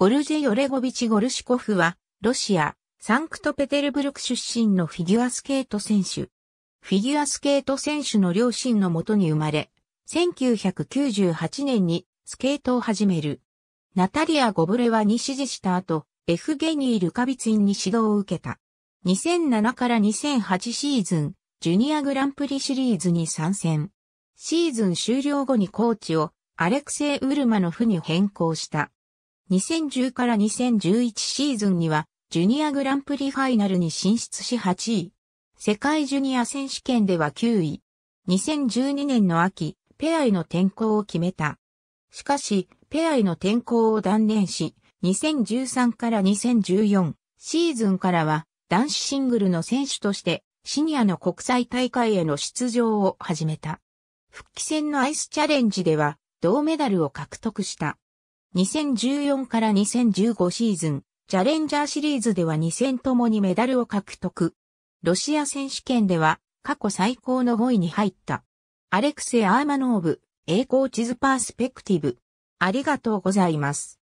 ゴルジェ・ヨレゴビチ・ゴルシコフは、ロシア、サンクトペテルブルク出身のフィギュアスケート選手。フィギュアスケート選手の両親のもとに生まれ、1998年にスケートを始める。ナタリア・ゴブレワに指示した後、エフゲニー・ルカビツィンに指導を受けた。2007から2008シーズン、ジュニアグランプリシリーズに参戦。シーズン終了後にコーチをアレクセイ・ウルマノフに変更した。2010から2011シーズンには、ジュニアグランプリファイナルに進出し8位。世界ジュニア選手権では9位。2012年の秋、ペアへの転向を決めた。しかし、ペアへの転向を断念し、2013から2014シーズンからは男子シングルの選手としてシニアの国際大会への出場を始めた。復帰戦のアイスチャレンジでは銅メダルを獲得した。2014から2015シーズン、チャレンジャーシリーズでは2戦ともにメダルを獲得。ロシア選手権では過去最高の5位に入った。アレクセイ・アーマノーブ、栄光地図パースペクティブ。ありがとうございます。